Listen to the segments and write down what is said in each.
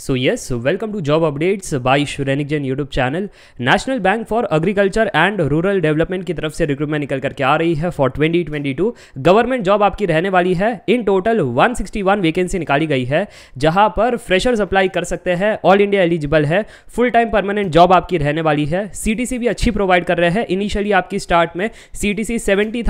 so yes welcome to job updates by शुरैनिक Jain YouTube channel national bank for agriculture and rural development की तरफ से recruitment निकल करके आ रही है फॉर 2022 गवर्नमेंट जॉब आपकी रहने वाली है इन टोटल 161 वैकेंसी निकाली गई है जहां पर फ्रेशर्स अप्लाई कर सकते हैं ऑल इंडिया एलिजिबल है फुल टाइम परमानेंट जॉब आपकी रहने वाली है सी भी अच्छी प्रोवाइड कर रहे हैं इनिशियली आपकी स्टार्ट में सी टी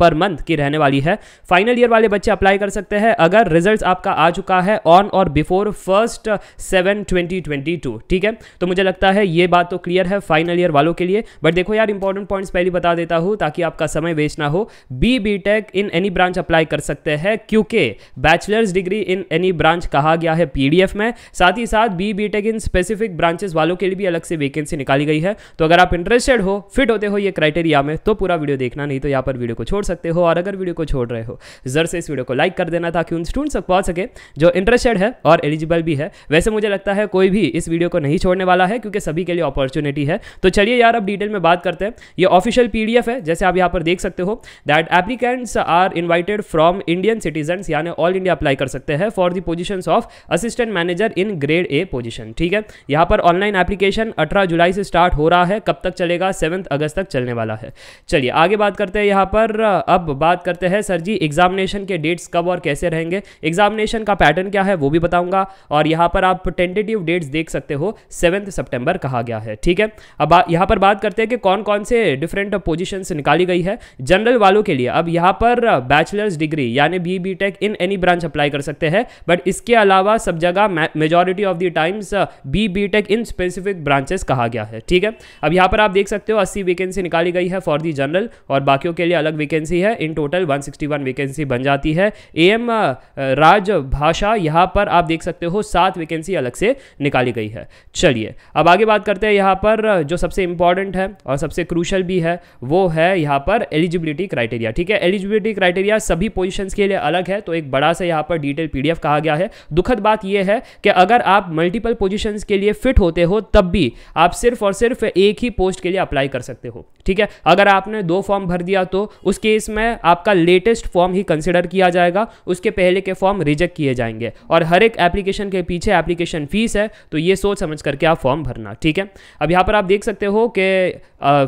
पर मंथ की रहने वाली है फाइनल ईयर वाले बच्चे अप्लाई कर सकते हैं अगर रिजल्ट आपका आ चुका है ऑन और before first seven twenty twenty two ठीक है तो मुझे लगता है ये बात तो क्लियर है फाइनल ईयर वालों के लिए बट देखो यार इंपॉर्टेंट पॉइंट्स पहले बता देता हूँ ताकि आपका समय वेस्ट ना हो B B tech in any branch apply कर सकते हैं क्योंकि बैचलर्स डिग्री इन एनी ब्रांच कहा गया है पीडीएफ में साथ ही साथ B B tech in specific branches वालों के लिए भी अलग से वैकेंसी निकाली गई है तो अगर आप इंटरेस्टेड हो फिट होते हो ये क्राइटेरिया में तो पूरा वीडियो देखना नहीं तो यहाँ पर वीडियो को छोड़ सकते हो और अगर वीडियो को छोड़ रहे हो जर से इस वीडियो को लाइक कर देना ताकि उन स्टूडेंट्स तक पहुंच सके जो इंटरेस्टेड है और एलिजिबल भी है वैसे वैसे मुझे लगता है कोई भी इस वीडियो को नहीं छोड़ने वाला है क्योंकि सभी के लिए अपॉर्चुनिटी है तो चलिए यार अब डिटेल में बात करते हैं ये ऑफिशियल पी है जैसे आप यहाँ पर देख सकते हो that applicants are invited from Indian citizen यानी ऑल इंडिया अप्लाई कर सकते हैं for the position of assistant manager in grade A position ठीक है यहाँ पर ऑनलाइन एप्लीकेशन अठारह जुलाई से स्टार्ट हो रहा है कब तक चलेगा सेवन्थ अगस्त तक चलने वाला है चलिए आगे बात करते हैं यहाँ पर अब बात करते हैं सर जी एग्जामिनेशन के डेट्स कब और कैसे रहेंगे एग्जामिनेशन का पैटर्न क्या है वो भी बताऊंगा और यहाँ पर आप टेंटेटिव डेट्स देख सकते हो सेवन्थ सेप्टेम्बर कहा गया है ठीक है अब यहाँ पर बात करते हैं कि कौन कौन से डिफरेंट पोजिशन निकाली गई है जनरल वालों के लिए अब यहाँ पर बैचलर्स डिग्री यानी B B tech in any branch apply कर सकते हैं बट इसके अलावा सब जगह majority of the times B B tech in specific branches कहा गया है ठीक है अब यहाँ पर आप देख सकते हो अस्सी वैकेंसी निकाली गई है फॉर दी जनरल और बाकियों के लिए अलग वैकेंसी है इन टोटल वन वैकेंसी बन जाती है ए एम राजभाषा यहाँ पर आप देख सकते हो सात वैकेंसी वैकेंसी अलग से निकाली गई है चलिए अब आगे बात करते हैं यहाँ पर जो सबसे इंपॉर्टेंट है और सबसे क्रूशल भी है वो है यहाँ पर एलिजिबिलिटी क्राइटेरिया ठीक है एलिजिबिलिटी क्राइटेरिया सभी पोजिशन के लिए अलग है तो एक बड़ा सा यहाँ पर डिटेल पी कहा गया है दुखद बात यह है कि अगर आप मल्टीपल पोजिशन के लिए फिट होते हो तब भी आप सिर्फ और सिर्फ एक ही पोस्ट के लिए अप्लाई कर सकते हो ठीक है अगर आपने दो फॉर्म भर दिया तो उस केस में आपका लेटेस्ट फॉर्म ही कंसिडर किया जाएगा उसके पहले के फॉर्म रिजेक्ट किए जाएंगे और हर एक एप्लीकेशन के पीछे एप्लीकेशन फीस है तो ये सोच समझ करके आप फॉर्म भरना ठीक है अब यहाँ पर आप देख सकते हो कि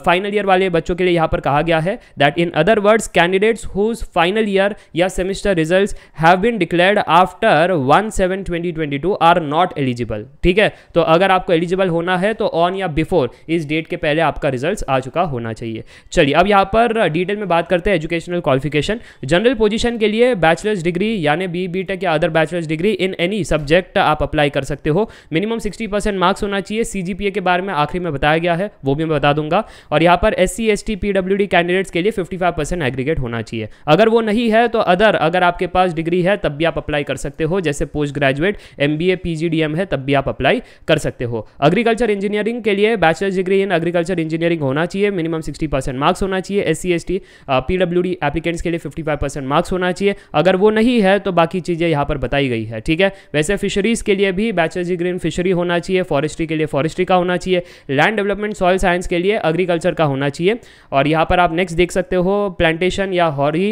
फाइनल ईयर वाले बच्चों के लिए यहाँ पर कहा गया है that in other words candidates whose final year या semester result have been declared after one seven twenty are not eligible ठीक है तो अगर आपको एलिजिबल होना है तो ऑन या बिफोर इस डेट के पहले आपका रिजल्ट आ चुका होना चाहिए चलिए अब यहाँ पर डिटेल में बात करते हैं एजुकेशनल क्वालिफिकेशन जनरल पोजिशन के लिए बैचलर्स डिग्री यानी बी बी या अदर बैचलर्स डिग्री इन एनी सब्जेक्ट आप अप्लाई अप्लाई कर सकते हो मिनिमम सिक्सटी परसेंट मार्क्स होना चाहिए सीजीपीए के बारे में आखिरी में बताया गया है वो भी मैं बता दूंगा और यहाँ पर S C S T D candidates के लिए फिफ्टी फाइव परसेंट एग्रीगेट होना चाहिए अगर वो नहीं है तो अदर अगर आपके पास डिग्री है तब भी आप अप्लाई कर सकते हो जैसे post graduate M B A P G D M है तब भी आप अप्लाई कर सकते हो एग्रीकल्चर इंजीनियरिंग के लिए bachelors degree in agriculture engineering होना चाहिए मिनिमम सिक्सटी परसेंट मार्क्स होना चाहिए S C S T P W D applicants के लिए फिफ्टी फाइव परसेंट मार्क्स होना चाहिए अगर वो नहीं है तो बाकी चीज़ें यहाँ पर बताई गई है ठीक है वैसे फिशरीज़ के लिए भी बैचलर्स डिग्री इन फिशरी होना चाहिए फॉरेस्ट्री के लिए फॉरेस्ट्री का होना चाहिए लैंड डेवलपमेंट सॉइल साइंस के लिए एग्रीकल्चर का होना चाहिए और यहाँ पर आप नेक्स्ट देख सकते हो प्लांटेशन या हॉरी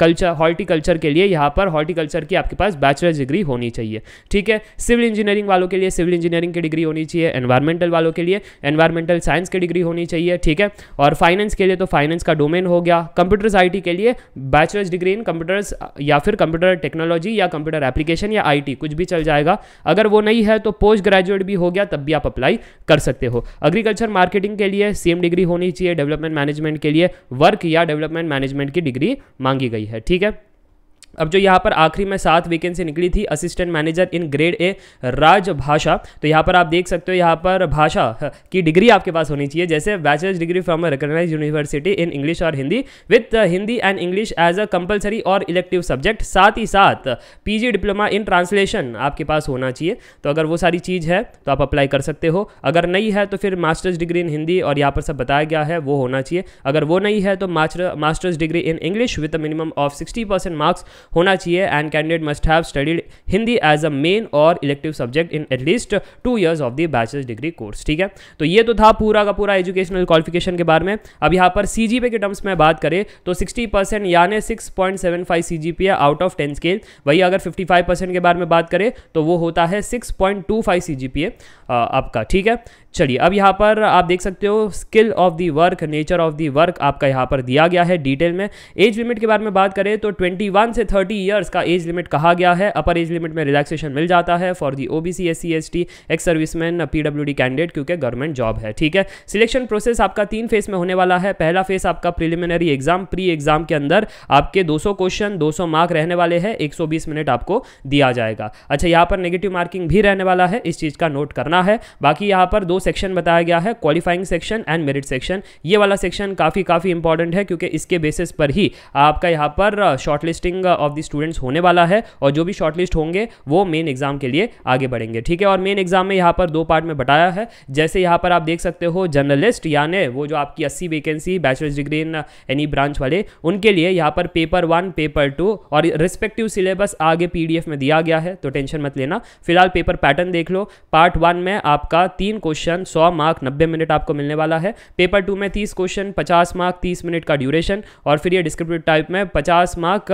कल्चर हॉर्टिकल्चर के लिए यहाँ पर हॉर्टिकल्चर की आपके पास बैचलर्स डिग्री होनी चाहिए ठीक है सिविल इंजीनियरिंग वालों के लिए सिविल इंजीनियरिंग की डिग्री होनी चाहिए एनवायरमेंटल वालों के लिए एनवायरमेंटल साइंस की डिग्री होनी चाहिए ठीक है और फाइनेंस के लिए तो फाइनेंस का डोमेन हो गया कंप्यूटर्स आईटी के लिए बैचलर्स डिग्री इन कंप्यूटर्स या फिर कंप्यूटर टेक्नोलॉजी या कंप्यूटर एप्लीकेशन या आईटी कुछ भी चल जाएगा अगर वो नहीं है तो पोस्ट ग्रेजुएट भी हो गया तब भी आप अप्लाई कर सकते हो एग्रीकल्चर मार्केटिंग के लिए सेम डिग्री होनी चाहिए डेवलपमेंट मैनेजमेंट के लिए वर्क या डेवलपमेंट मैनेजमेंट की डिग्री मांगी गई है ठीक है अब जो यहाँ पर आखिरी में सात वैकेंसी निकली थी assistant manager in grade A Rajbhasha तो यहाँ पर आप देख सकते हो यहाँ पर भाषा की डिग्री आपके पास होनी चाहिए जैसे bachelors degree from recognise university in English और Hindi with Hindi and English as a compulsory और इलेक्टिव सब्जेक्ट साथ ही साथ पी डिप्लोमा इन ट्रांसलेशन आपके पास होना चाहिए तो अगर वो सारी चीज़ है तो आप अप्लाई कर सकते हो अगर नहीं है तो फिर मास्टर्स डिग्री इन हिंदी और यहाँ पर सब बताया गया है वो होना चाहिए अगर वो नहीं है तो masters degree in English with minimum of sixty marks होना चाहिए and candidate must have studied Hindi as a main और elective subject in at least two years of the bachelors degree course ठीक है तो ये तो था पूरा का पूरा एजुकेशनल क्वालिफिकेशन के बारे में अब यहाँ पर सी जी के टर्म्स में बात करें तो सिक्सटी परसेंट यानी six point seven five C G P out of ten scale वही अगर फिफ्टी फाइव परसेंट के बारे में बात करें तो वो होता है six point two five C G P आपका ठीक है चलिए अब यहाँ पर आप देख सकते हो skill of the work nature of the work आपका यहाँ पर दिया गया है डिटेल में एज लिमिट के बारे में बात करें तो ट्वेंटी वन से थर्टी ईयर्स का एज लिमिट कहा गया है अपर एज लिमिट में रिलैक्सेशन मिल जाता है for the C S C S T ex serviceman D candidate क्योंकि गवर्नमेंट जॉब है ठीक है सिलेक्शन प्रोसेस आपका तीन फेज में होने वाला है पहला फेज आपका प्रिलिमिनरी एग्जाम प्री एग्जाम के अंदर आपके दो सौ क्वेश्चन दो सौ मार्क रहने वाले हैं एक सौ बीस मिनट आपको दिया जाएगा अच्छा यहाँ पर नेगेटिव मार्किंग भी रहने वाला है इस चीज़ का नोट करना है बाकी यहाँ पर दो सेक्शन बताया गया है qualifying section and merit section ये वाला सेक्शन काफ़ी काफ़ी इंपॉर्टेंट है क्योंकि इसके बेसिस पर ही आपका यहाँ पर शॉर्ट लिस्टिंग और ऑफ द स्टूडेंट्स होने वाला है और जो भी शॉर्टलिस्ट होंगे वो मेन एग्जाम के लिए आगे बढ़ेंगे ठीक है और मेन एग्जाम में यहाँ पर दो पार्ट में बताया है जैसे यहाँ पर आप देख सकते हो जर्नलिस्ट यानी वो जो आपकी अस्सी vacancy bachelors degree in any branch वाले उनके लिए यहाँ पर पेपर वन पेपर टू और रिस्पेक्टिव सिलेबस आगे पी में दिया गया है तो टेंशन मत लेना फिलहाल पेपर पैटर्न देख लो पार्ट वन में आपका तीन क्वेश्चन सौ मार्क नब्बे मिनट आपको मिलने वाला है पेपर टू में तीस क्वेश्चन पचास मार्क तीस मिनट का ड्यूरेशन और फिर ये डिस्क्रिप्टिव टाइप में पचास मार्क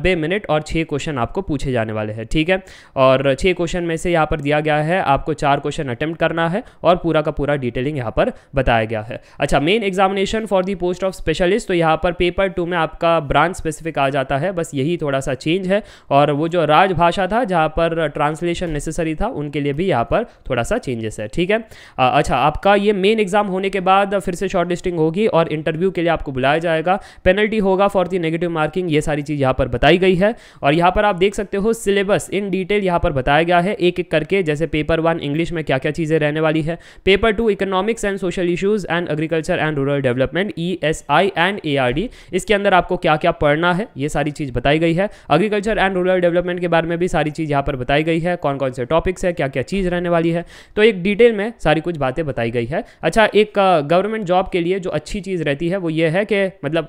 90 मिनट और छः क्वेश्चन आपको पूछे जाने वाले हैं ठीक है और छः क्वेश्चन में से यहाँ पर दिया गया है आपको चार क्वेश्चन अटैम्प्ट करना है और पूरा का पूरा डिटेलिंग यहाँ पर बताया गया है अच्छा main examination for the post of specialist तो यहाँ पर पेपर टू में आपका ब्रांच स्पेसिफिक आ जाता है बस यही थोड़ा सा चेंज है और वो जो राजभाषा था जहाँ पर ट्रांसलेशन नेसेसरी था उनके लिए भी यहाँ पर थोड़ा सा चेंजेस है ठीक है अच्छा आपका ये मेन एग्जाम होने के बाद फिर से शॉर्ट होगी और इंटरव्यू के लिए आपको बुलाया जाएगा पेनल्टी होगा फॉर दी नेगेटिव मार्किंग ये सारी चीज़ यहाँ पर बताई गई है और यहाँ पर आप देख सकते हो सिलेबस इन डिटेल यहाँ पर बताया गया है एक एक करके जैसे पेपर वन इंग्लिश में क्या क्या चीज़ें रहने वाली है paper two economics and social issues and agriculture and rural development E S I and A R D इसके अंदर आपको क्या क्या पढ़ना है ये सारी चीज़ बताई गई है एग्रीकल्चर एंड रूरल डेवलपमेंट के बारे में भी सारी चीज़ यहाँ पर बताई गई है कौन कौन से टॉपिक्स है क्या क्या चीज़ रहने वाली है तो एक डिटेल में सारी कुछ बातें बताई गई है अच्छा एक गवर्नमेंट जॉब के लिए जो अच्छी चीज़ रहती है वो ये है कि मतलब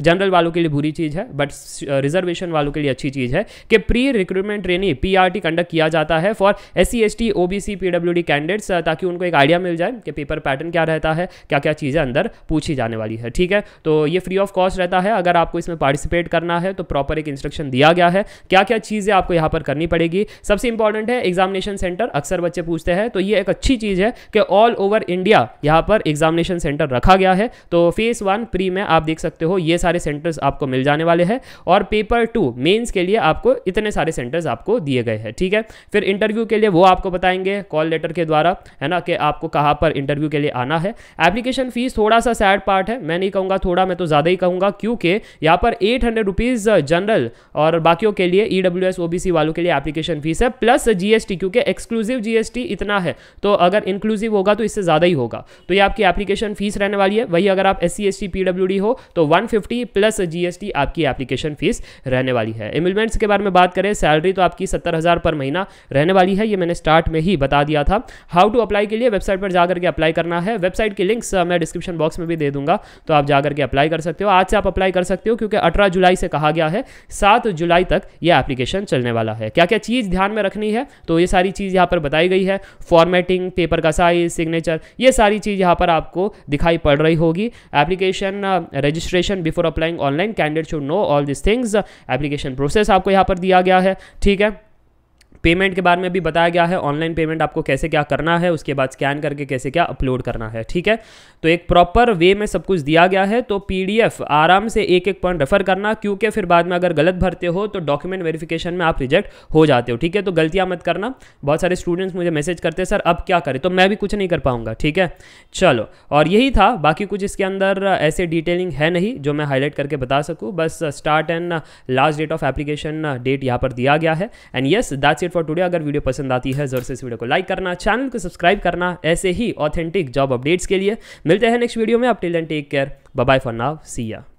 जनरल वालों के लिए बुरी चीज़ है बट रिजर्व रिजर्वेशन वालों के लिए अच्छी चीज़ है कि pre recruitment training PRT conduct किया जाता है for S C S T O B D candidates ताकि उनको एक आइडिया मिल जाए कि पेपर पैटर्न क्या रहता है क्या क्या चीज़ें अंदर पूछी जाने वाली है ठीक है तो ये फ्री ऑफ कॉस्ट रहता है अगर आपको इसमें पार्टिसिपेट करना है तो प्रॉपर एक इंस्ट्रक्शन दिया गया है क्या क्या चीज़ें आपको यहां पर करनी पड़ेगी सबसे इंपॉर्टेंट है एग्जामिनेशन सेंटर अक्सर बच्चे पूछते हैं तो ये एक अच्छी चीज़ है कि ऑल ओवर इंडिया यहां पर एग्जामिनेशन सेंटर रखा गया है तो फेस वन प्री में आप देख सकते हो ये सारे सेंटर्स आपको मिल जाने वाले हैं और पेपर नंबर टू मेंस के लिए आपको इतने सारे सेंटर्स आपको दिए गए हैं ठीक है फिर इंटरव्यू के लिए वो आपको बताएंगे कॉल लेटर के द्वारा है ना कि आपको कहाँ पर इंटरव्यू के लिए आना है एप्लीकेशन फीस थोड़ा सा सैड पार्ट है मैं नहीं कहूँगा थोड़ा मैं तो ज़्यादा ही कहूँगा क्योंकि यहाँ पर एट हंड्रेड जनरल और बाकियों के लिए ई e डब्ल्यू वालों के लिए एप्लीकेशन फीस है प्लस जी क्योंकि एक्सक्लूसिव जी इतना है तो अगर इंक्लूसिव होगा तो इससे ज़्यादा ही होगा तो ये आपकी एप्लीकेशन फीस रहने वाली है वही अगर आप एस सी हो तो वन प्लस जी आपकी एप्लीकेशन फीस रहने वाली है इमिलमेंट्स के बारे में बात करें सैलरी तो आपकी सत्तर हज़ार पर महीना रहने वाली है ये मैंने स्टार्ट में ही बता दिया था हाउ टू अप्लाई के लिए वेबसाइट पर जाकर के अप्लाई करना है वेबसाइट की लिंक्स मैं डिस्क्रिप्शन बॉक्स में भी दे दूंगा तो आप जाकर के अप्लाई कर सकते हो आज से आप अप्लाई कर सकते हो क्योंकि अठारह जुलाई से कहा गया है सात जुलाई तक यह एप्लीकेशन चलने वाला है क्या क्या चीज़ ध्यान में रखनी है तो ये सारी चीज़ यहाँ पर बताई गई है फॉर्मेटिंग पेपर का साइज सिग्नेचर ये सारी चीज़ यहाँ पर आपको दिखाई पड़ रही होगी application registration before applying online candidate should know all this things application process आपको यहाँ पर दिया गया है ठीक है पेमेंट के बारे में भी बताया गया है ऑनलाइन पेमेंट आपको कैसे क्या करना है उसके बाद स्कैन करके कैसे क्या अपलोड करना है ठीक है तो एक प्रॉपर वे में सब कुछ दिया गया है तो पीडीएफ आराम से एक एक पॉइंट रेफर करना क्योंकि फिर बाद में अगर गलत भरते हो तो डॉक्यूमेंट वेरिफिकेशन में आप रिजेक्ट हो जाते हो ठीक है तो गलतियाँ मत करना बहुत सारे स्टूडेंट्स मुझे मैसेज करते हैं सर अब क्या करें तो मैं भी कुछ नहीं कर पाऊंगा ठीक है चलो और यही था बाकी कुछ इसके अंदर ऐसे डिटेलिंग है नहीं जो मैं हाईलाइट करके बता सकूँ बस start and last date of application date यहाँ पर दिया गया है and yes that's it for today अगर वीडियो पसंद आती है जरूर से इस वीडियो को लाइक करना चैनल को सब्सक्राइब करना ऐसे ही ऑथेंटिक जॉब अपडेट्स के लिए मिलते हैं नेक्स्ट वीडियो में up till and take care bye for now Siya